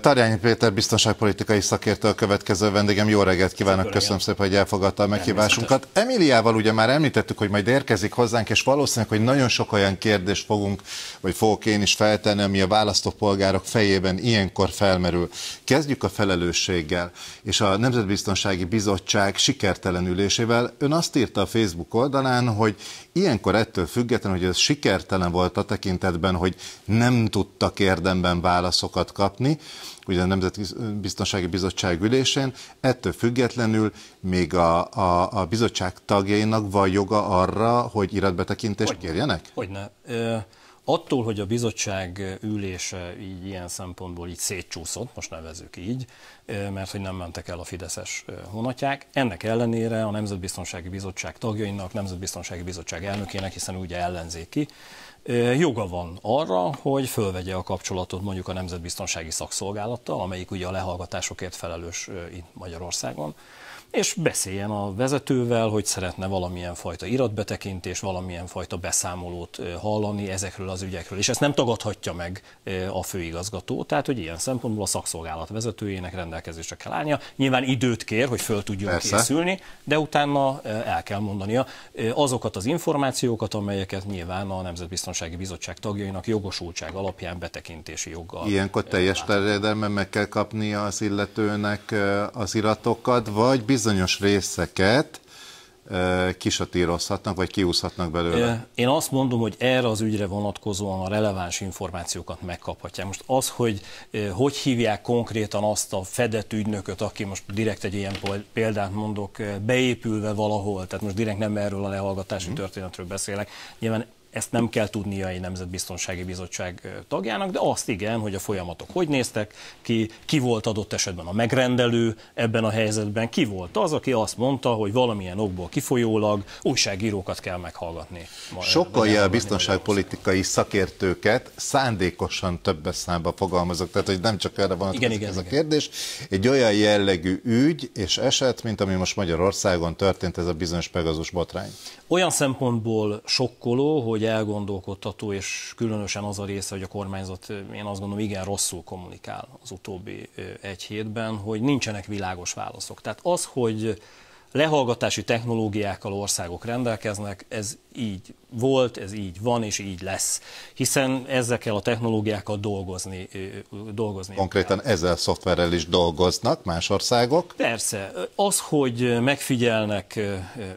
Tarjány Péter biztonságpolitikai szakértő a következő vendégem. Jó reggelt kívánok, Szépen, köszönöm szépen, hogy elfogadta a meghívásunkat. Emiliával ugye már említettük, hogy majd érkezik hozzánk, és valószínűleg, hogy nagyon sok olyan kérdést fogunk, vagy fogok én is feltenni, ami a választópolgárok fejében ilyenkor felmerül. Kezdjük a felelősséggel, és a Nemzetbiztonsági Bizottság sikertelenülésével. Ön azt írta a Facebook oldalán, hogy ilyenkor ettől függetlenül, hogy ez sikertelen volt a tekintetben, hogy nem tudtak érdemben válaszokat kapni, ugye a Nemzetbiztonsági Bizottság ülésén. Ettől függetlenül még a, a, a bizottság tagjainak van joga arra, hogy iratbetekintést hogy, kérjenek? Hogyne. Ö, attól, hogy a bizottság ülése így ilyen szempontból így szétcsúszott, most nevezük így, mert hogy nem mentek el a fideszes honatják. Ennek ellenére a Nemzetbiztonsági Bizottság tagjainak, Nemzetbiztonsági Bizottság elnökének, hiszen ugye ellenzéki, joga van arra, hogy fölvegye a kapcsolatot mondjuk a Nemzetbiztonsági Szakszolgálattal, amelyik ugye a lehallgatásokért felelős itt Magyarországon, és beszéljen a vezetővel, hogy szeretne valamilyen fajta iratbetekintés, valamilyen fajta beszámolót hallani ezekről az ügyekről. És ezt nem tagadhatja meg a főigazgató, tehát hogy ilyen szempontból a szakszolgálat vezetőjének rendelkezésre kell állnia. Nyilván időt kér, hogy föl tudjon Persze. készülni, de utána el kell mondania azokat az információkat, amelyeket nyilván a Nemzetbiztonsági Bizottság tagjainak jogosultság alapján betekintési joggal. Ilyenkor teljes terjedelme meg kell kapnia az illetőnek az iratokat, vagy biz? bizonyos részeket kisatírozhatnak, vagy kiúszhatnak belőle? Én azt mondom, hogy erre az ügyre vonatkozóan a releváns információkat megkaphatják. Most az, hogy hogy hívják konkrétan azt a fedett ügynököt, aki most direkt egy ilyen példát mondok, beépülve valahol, tehát most direkt nem erről a lehallgatási mm. történetről beszélek, nyilván ezt nem kell tudnia egy Nemzetbiztonsági Bizottság tagjának, de azt igen, hogy a folyamatok hogy néztek ki, ki volt adott esetben a megrendelő ebben a helyzetben, ki volt az, aki azt mondta, hogy valamilyen okból kifolyólag újságírókat kell meghallgatni. Sokkolja a biztonságpolitikai szakértőket, szándékosan több számba fogalmazok, tehát hogy nem csak erre van igen, igen, ez igen. a kérdés. Egy olyan jellegű ügy és eset, mint ami most Magyarországon történt, ez a bizonyos Pegazus botrány. Olyan szempontból sokkoló, hogy elgondolkodtató, és különösen az a része, hogy a kormányzat, én azt gondolom, igen rosszul kommunikál az utóbbi egy hétben, hogy nincsenek világos válaszok. Tehát az, hogy lehallgatási technológiákkal országok rendelkeznek, ez így volt, ez így van, és így lesz. Hiszen ezekkel a technológiákkal dolgozni. dolgozni Konkrétan kell. ezzel szoftverrel is dolgoznak más országok? Persze. Az, hogy megfigyelnek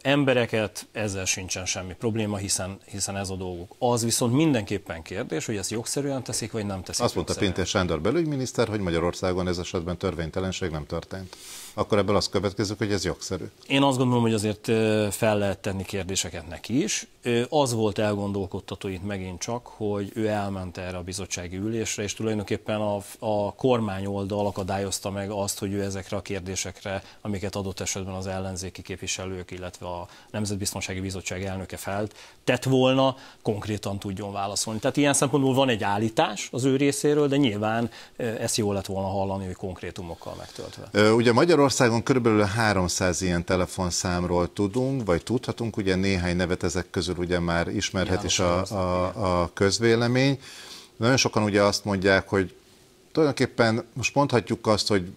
embereket, ezzel sincsen semmi probléma, hiszen, hiszen ez a dolguk. Az viszont mindenképpen kérdés, hogy ezt jogszerűen teszik, vagy nem teszik. Azt mondta Pintér Sándor belügyminiszter, hogy Magyarországon ez esetben törvénytelenség nem történt. Akkor ebből az következik, hogy ez jogszerű. Én azt gondolom, hogy azért fel lehet tenni kérdéseket neki is. Az volt elgondolkodtató itt megint csak, hogy ő elment erre a bizottsági ülésre, és tulajdonképpen a, a kormány oldal akadályozta meg azt, hogy ő ezekre a kérdésekre, amiket adott esetben az ellenzéki képviselők, illetve a Nemzetbiztonsági Bizottság elnöke felt, tett volna, konkrétan tudjon válaszolni. Tehát ilyen szempontból van egy állítás az ő részéről, de nyilván ezt jó lett volna hallani, hogy konkrétumokkal megtöltve. Ugye Magyarországon körülbelül 300 ilyen telefonszámról tudunk, vagy tudhatunk, ugye néhány nevet ezek közül ugye már ismerhet is a, a, a közvélemény. Nagyon sokan ugye azt mondják, hogy tulajdonképpen most mondhatjuk azt, hogy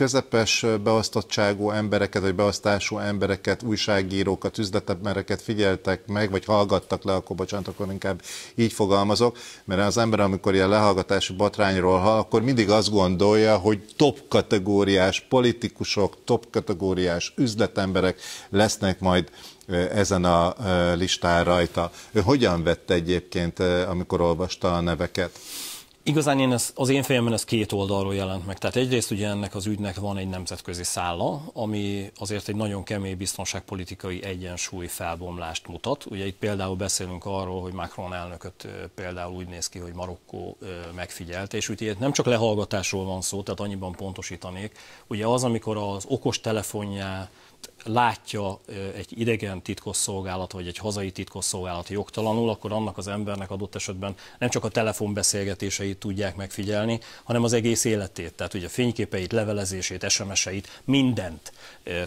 közepes beosztottságú embereket, vagy beosztású embereket, újságírókat, üzletembereket figyeltek meg, vagy hallgattak le, akkor bocsánat, akkor inkább így fogalmazok, mert az ember, amikor ilyen lehallgatási batrányról hall, akkor mindig azt gondolja, hogy top kategóriás politikusok, top kategóriás üzletemberek lesznek majd ezen a listán rajta. Ő hogyan vette egyébként, amikor olvasta a neveket? Igazán én ez, az én fejemben ez két oldalról jelent meg. Tehát egyrészt ugye ennek az ügynek van egy nemzetközi szála, ami azért egy nagyon kemény biztonságpolitikai egyensúly felbomlást mutat. Ugye itt például beszélünk arról, hogy Macron elnököt például úgy néz ki, hogy Marokkó megfigyelte, és ugye nem csak lehallgatásról van szó, tehát annyiban pontosítanék. Ugye az, amikor az okos telefonját látja egy idegen titkosszolgálat, vagy egy hazai titkosszolgálat jogtalanul, akkor annak az embernek adott esetben nem csak a telefonbeszélgetéseit tudják megfigyelni, hanem az egész életét, tehát ugye fényképeit, levelezését, SMS-eit, mindent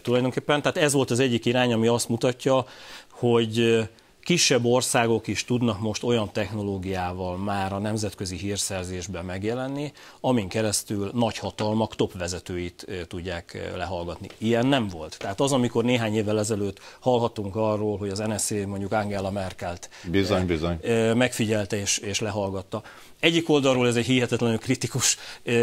tulajdonképpen. Tehát ez volt az egyik irány, ami azt mutatja, hogy kisebb országok is tudnak most olyan technológiával már a nemzetközi hírszerzésben megjelenni, amin keresztül nagy hatalmak top vezetőit tudják lehallgatni. Ilyen nem volt. Tehát az, amikor néhány évvel ezelőtt hallhattunk arról, hogy az NSZ mondjuk Angela Merkelt bizony, bizony. megfigyelte és, és lehallgatta. Egyik oldalról ez egy hihetetlenül kritikus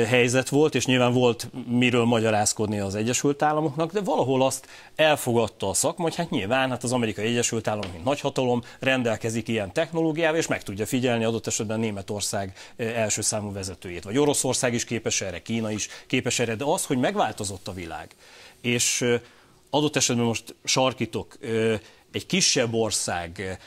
helyzet volt, és nyilván volt miről magyarázkodni az Egyesült Államoknak, de valahol azt elfogadta a szakma, hogy hát nyilván hát az Amerikai Egyesült Államok, mint nagyhatalom, társadalom rendelkezik ilyen technológiával, és meg tudja figyelni adott esetben Németország eh, első számú vezetőjét. Vagy Oroszország is képes erre, Kína is képes erre, de az, hogy megváltozott a világ, és eh, adott esetben most sarkítok, eh, egy kisebb ország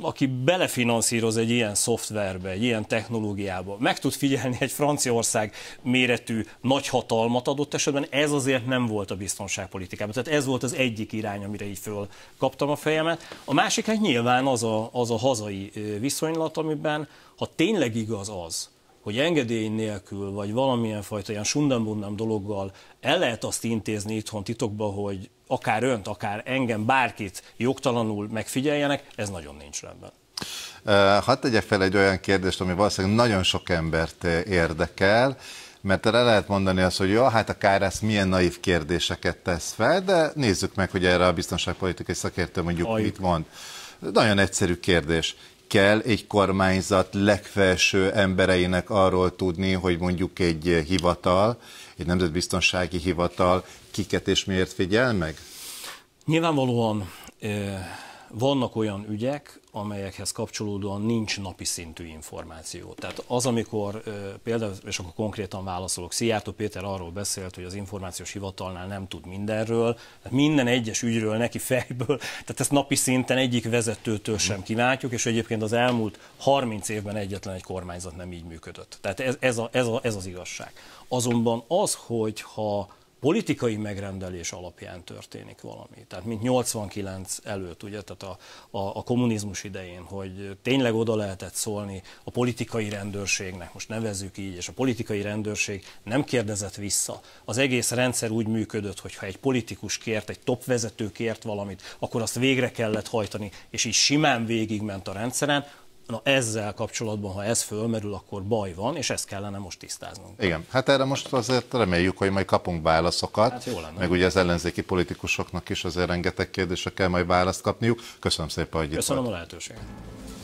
aki belefinanszíroz egy ilyen szoftverbe, egy ilyen technológiába, meg tud figyelni egy Franciaország méretű nagy hatalmat adott esetben, ez azért nem volt a biztonságpolitikában. Tehát ez volt az egyik irány, amire így fölkaptam a fejemet. A másik hát nyilván az a, az a hazai viszonylat, amiben ha tényleg igaz az, hogy engedély nélkül, vagy valamilyen fajta ilyen sundambundam dologgal el lehet azt intézni itthon titokba, hogy akár önt, akár engem, bárkit jogtalanul megfigyeljenek, ez nagyon nincs rendben. Hadd tegyek fel egy olyan kérdést, ami valószínűleg nagyon sok embert érdekel, mert erre lehet mondani azt, hogy jó, hát a Kárász milyen naív kérdéseket tesz fel, de nézzük meg, hogy erre a biztonságpolitikai szakértő mondjuk Aj. mit mond. Nagyon egyszerű kérdés kell egy kormányzat legfelső embereinek arról tudni, hogy mondjuk egy hivatal, egy nemzetbiztonsági hivatal kiket és miért figyel meg? Nyilvánvalóan vannak olyan ügyek, amelyekhez kapcsolódóan nincs napi szintű információ. Tehát az, amikor például, és akkor konkrétan válaszolok, Szijjártó Péter arról beszélt, hogy az információs hivatalnál nem tud mindenről, tehát minden egyes ügyről neki fejből, tehát ezt napi szinten egyik vezetőtől sem kiváltjuk, és egyébként az elmúlt 30 évben egyetlen egy kormányzat nem így működött. Tehát ez, ez, a, ez, a, ez az igazság. Azonban az, hogyha politikai megrendelés alapján történik valami. Tehát mint 89 előtt, ugye, tehát a, a, a kommunizmus idején, hogy tényleg oda lehetett szólni a politikai rendőrségnek, most nevezzük így, és a politikai rendőrség nem kérdezett vissza. Az egész rendszer úgy működött, hogy ha egy politikus kért, egy topvezető kért valamit, akkor azt végre kellett hajtani, és így simán végigment a rendszeren, Na ezzel kapcsolatban, ha ez fölmerül, akkor baj van, és ezt kellene most tisztáznunk. Igen, hát erre most azért reméljük, hogy majd kapunk válaszokat. Hát jó lenne. Meg ugye az ellenzéki politikusoknak is azért rengeteg kérdésre kell majd választ kapniuk. Köszönöm szépen, hogy Köszönöm itt Köszönöm a lehetőséget.